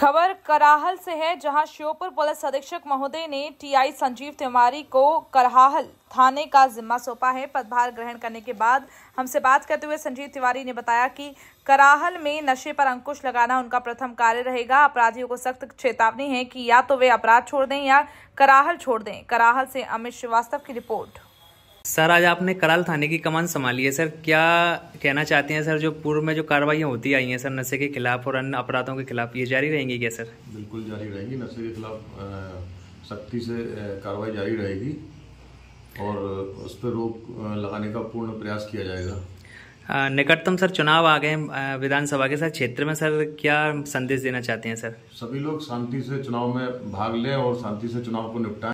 खबर कराहल से है जहां श्योपुर पुलिस अधीक्षक महोदय ने टीआई संजीव तिवारी को कराहल थाने का जिम्मा सौंपा है पदभार ग्रहण करने के बाद हमसे बात करते हुए संजीव तिवारी ने बताया कि कराहल में नशे पर अंकुश लगाना उनका प्रथम कार्य रहेगा अपराधियों को सख्त चेतावनी है कि या तो वे अपराध छोड़ दें या कराहल छोड़ दें कराहल से अमित श्रीवास्तव की रिपोर्ट सर आज आपने कराल थाने की कमान संभाली है सर क्या कहना चाहते हैं सर जो पूर्व में जो कार्रवाइयाँ होती आई हैं सर नशे के खिलाफ और अन्य अपराधों के खिलाफ ये जारी रहेंगी क्या सर बिल्कुल जारी रहेंगी नशे के खिलाफ सख्ती से कार्रवाई जारी रहेगी और उस पर रोक लगाने का पूर्ण प्रयास किया जाएगा निकटतम सर चुनाव आ गए विधानसभा के सर क्षेत्र में सर क्या संदेश देना चाहते हैं सर सभी लोग शांति से चुनाव में भाग लें और शांति से चुनाव को निपटाएं